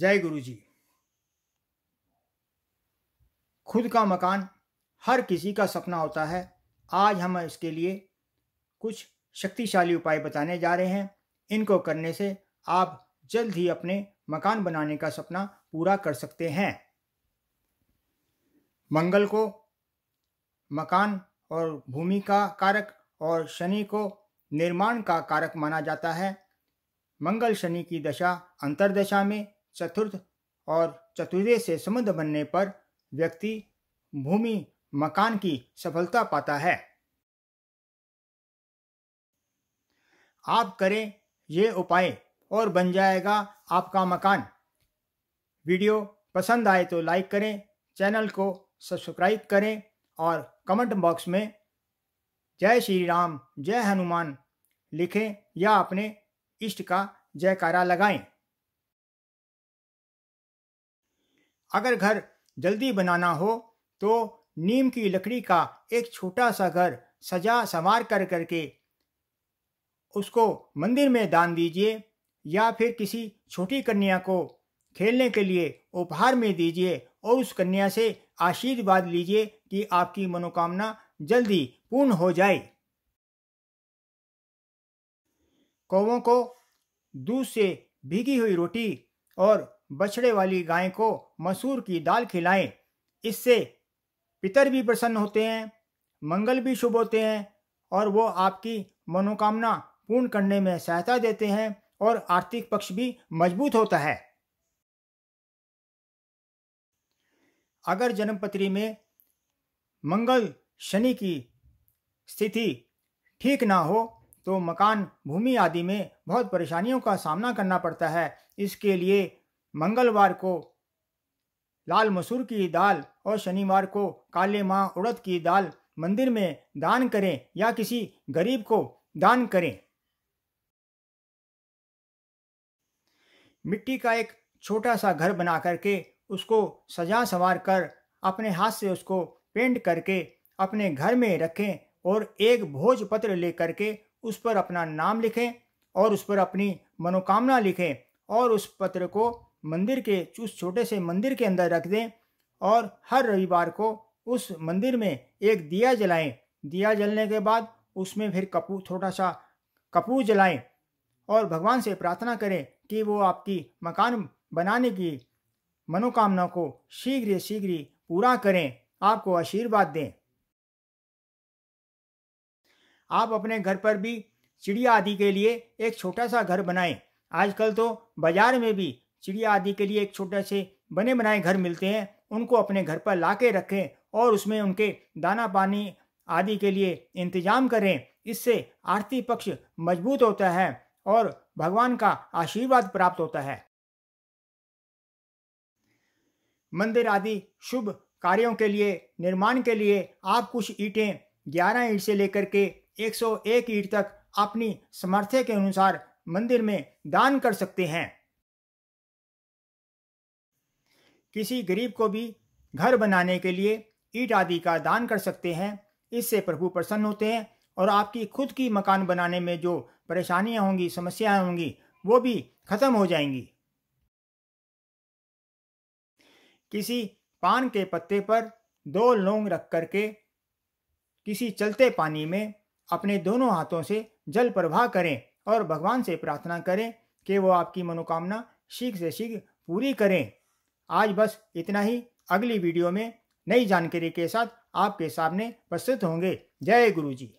जय गुरु जी खुद का मकान हर किसी का सपना होता है आज हम इसके लिए कुछ शक्तिशाली उपाय बताने जा रहे हैं इनको करने से आप जल्द ही अपने मकान बनाने का सपना पूरा कर सकते हैं मंगल को मकान और भूमि का कारक और शनि को निर्माण का कारक माना जाता है मंगल शनि की दशा अंतरदशा में चतुर्थ और चतुर्दय से संबंध बनने पर व्यक्ति भूमि मकान की सफलता पाता है आप करें ये उपाय और बन जाएगा आपका मकान वीडियो पसंद आए तो लाइक करें चैनल को सब्सक्राइब करें और कमेंट बॉक्स में जय श्री राम जय हनुमान लिखें या अपने इष्ट का जयकारा लगाएं अगर घर जल्दी बनाना हो तो नीम की लकड़ी का एक छोटा सा घर सजा संवार कर करके उसको मंदिर में दान दीजिए या फिर किसी छोटी कन्या को खेलने के लिए उपहार में दीजिए और उस कन्या से आशीर्वाद लीजिए कि आपकी मनोकामना जल्दी पूर्ण हो जाए कौवों को दूध से भीगी हुई रोटी और बछड़े वाली गाय को मसूर की दाल खिलाएं इससे पितर भी प्रसन्न होते हैं मंगल भी शुभ होते हैं और वो आपकी मनोकामना पूर्ण करने में सहायता देते हैं और आर्थिक पक्ष भी मजबूत होता है अगर जन्मपत्री में मंगल शनि की स्थिति ठीक ना हो तो मकान भूमि आदि में बहुत परेशानियों का सामना करना पड़ता है इसके लिए मंगलवार को लाल मसूर की दाल और शनिवार को काले माँ उड़द की दाल मंदिर में दान करें या किसी गरीब को दान करें मिट्टी का एक छोटा सा घर बना करके उसको सजा संवार कर अपने हाथ से उसको पेंट करके अपने घर में रखें और एक भोजपत्र लेकर के उस पर अपना नाम लिखें और उस पर अपनी मनोकामना लिखें और उस पत्र को मंदिर के उस छोटे से मंदिर के अंदर रख दें और हर रविवार को उस मंदिर में एक दिया जलाएं दिया जलने के बाद उसमें फिर कपूर थोड़ा सा कपूर जलाएं और भगवान से प्रार्थना करें कि वो आपकी मकान बनाने की मनोकामना को शीघ्र शीघ्र पूरा करें आपको आशीर्वाद दें आप अपने घर पर भी चिड़िया आदि के लिए एक छोटा सा घर बनाएं आजकल तो बाजार में भी चिड़िया आदि के लिए एक छोटे से बने बनाए घर मिलते हैं उनको अपने घर पर ला रखें और उसमें उनके दाना पानी आदि के लिए इंतजाम करें इससे आर्थिक पक्ष मजबूत होता है और भगवान का आशीर्वाद प्राप्त होता है मंदिर आदि शुभ कार्यों के लिए निर्माण के लिए आप कुछ ईंटें 11 ईंट से लेकर के 101 ईंट तक अपनी सामर्थ्य के अनुसार मंदिर में दान कर सकते हैं किसी गरीब को भी घर बनाने के लिए ईट आदि का दान कर सकते हैं इससे प्रभु प्रसन्न होते हैं और आपकी खुद की मकान बनाने में जो परेशानियां होंगी समस्याएं होंगी वो भी खत्म हो जाएंगी किसी पान के पत्ते पर दो लोंग रख करके किसी चलते पानी में अपने दोनों हाथों से जल प्रवाह करें और भगवान से प्रार्थना करें कि वो आपकी मनोकामना शीघ्र से शीघ्र पूरी करें आज बस इतना ही अगली वीडियो में नई जानकारी के साथ आपके सामने प्रस्तुत होंगे जय गुरु जी